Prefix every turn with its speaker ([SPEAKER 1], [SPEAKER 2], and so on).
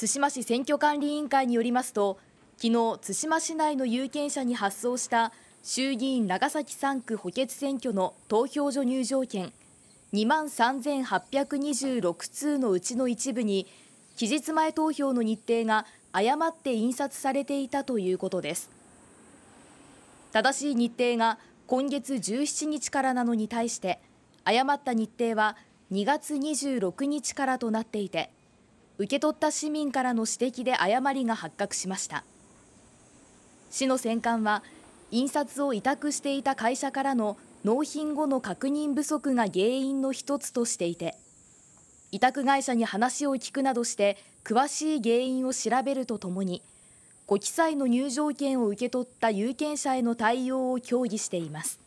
[SPEAKER 1] 対馬市選挙管理委員会によりますと、昨日、対馬市内の有権者に発送した衆議院長崎3区補欠選挙の投票所入場券2万3826通のうちの一部に、期日前投票の日程が誤って印刷されていたということです。正しい日程が今月17日からなのに対して、誤った日程は2月26日からとなっていて、受け取った市民からの指摘で誤りが発覚しました市の選管は印刷を委託していた会社からの納品後の確認不足が原因の一つとしていて委託会社に話を聞くなどして詳しい原因を調べるとともにご記載の入場券を受け取った有権者への対応を協議しています